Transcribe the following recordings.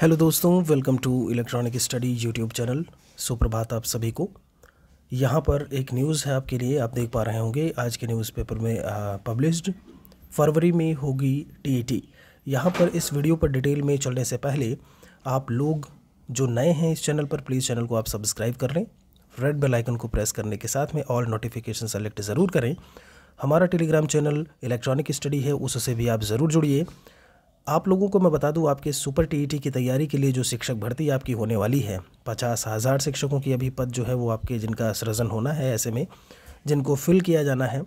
hello दोस्तों welcome to electronic study YouTube channel सुप्रभात आप सभी को यहाँ पर एक न्यूज़ है आपके लिए आप देख पा रहे होंगे आज के न्यूज़पेपर में पब्लिश्ड फरवरी में होगी टीईटी यहाँ पर इस वीडियो पर डिटेल में चलने से पहले आप लोग जो नए हैं इस चैनल पर प्लीज़ चैनल को आप सब्सक्राइब कर लें रेड बेल आइकन को प्रेस करने के साथ में ऑल नोटिफिकेशन सेलेक्ट ज़रूर करें हमारा टेलीग्राम चैनल इलेक्ट्रॉनिक स्टडी है उससे भी आप ज़रूर जुड़िए आप लोगों को मैं बता दूं आपके सुपर टीईटी की तैयारी के लिए जो शिक्षक भर्ती आपकी होने वाली है पचास हज़ार शिक्षकों की अभी पद जो है वो आपके जिनका सृजन होना है ऐसे में जिनको फिल किया जाना है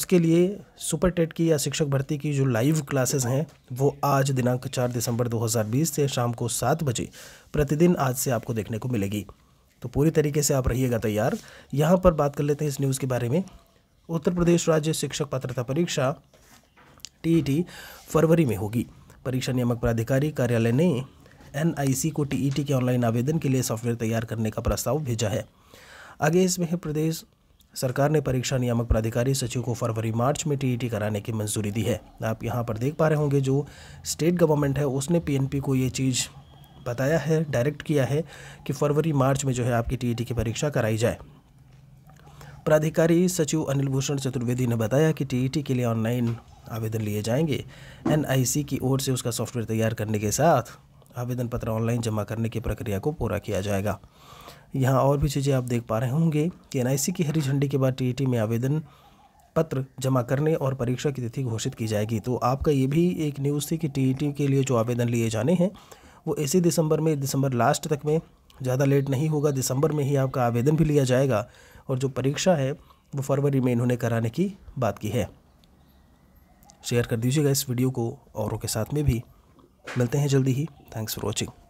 उसके लिए सुपर टेट की या शिक्षक भर्ती की जो लाइव क्लासेस हैं वो आज दिनांक चार दिसंबर 2020 से शाम को सात बजे प्रतिदिन आज से आपको देखने को मिलेगी तो पूरी तरीके से आप रहिएगा तैयार यहाँ पर बात कर लेते हैं इस न्यूज़ के बारे में उत्तर प्रदेश राज्य शिक्षक पात्रता परीक्षा टी फरवरी में होगी परीक्षा नियामक प्राधिकारी कार्यालय ने एन को टीईटी के ऑनलाइन आवेदन के लिए सॉफ्टवेयर तैयार करने का प्रस्ताव भेजा है आगे इसमें प्रदेश सरकार ने परीक्षा नियामक प्राधिकारी सचिव को फरवरी मार्च में टीईटी कराने की मंजूरी दी है आप यहाँ पर देख पा रहे होंगे जो स्टेट गवर्नमेंट है उसने पीएनपी को ये चीज़ बताया है डायरेक्ट किया है कि फरवरी मार्च में जो है आपकी टीईटी की परीक्षा कराई जाए प्राधिकारी सचिव अनिल भूषण चतुर्वेदी ने बताया कि टी के लिए ऑनलाइन आवेदन लिए जाएंगे एनआईसी की ओर से उसका सॉफ्टवेयर तैयार करने के साथ आवेदन पत्र ऑनलाइन जमा करने की प्रक्रिया को पूरा किया जाएगा यहाँ और भी चीज़ें आप देख पा रहे होंगे कि एन की हरी झंडी के बाद टी में आवेदन पत्र जमा करने और परीक्षा की तिथि घोषित की जाएगी तो आपका ये भी एक न्यूज़ थी कि टीईटी के लिए जो आवेदन लिए जाने हैं वो इसी दिसंबर में दिसंबर लास्ट तक में ज़्यादा लेट नहीं होगा दिसंबर में ही आपका आवेदन भी लिया जाएगा और जो परीक्षा है वो फरवरी में इन्होंने कराने की बात की है शेयर कर दीजिएगा इस वीडियो को औरों के साथ में भी मिलते हैं जल्दी ही थैंक्स फॉर वॉचिंग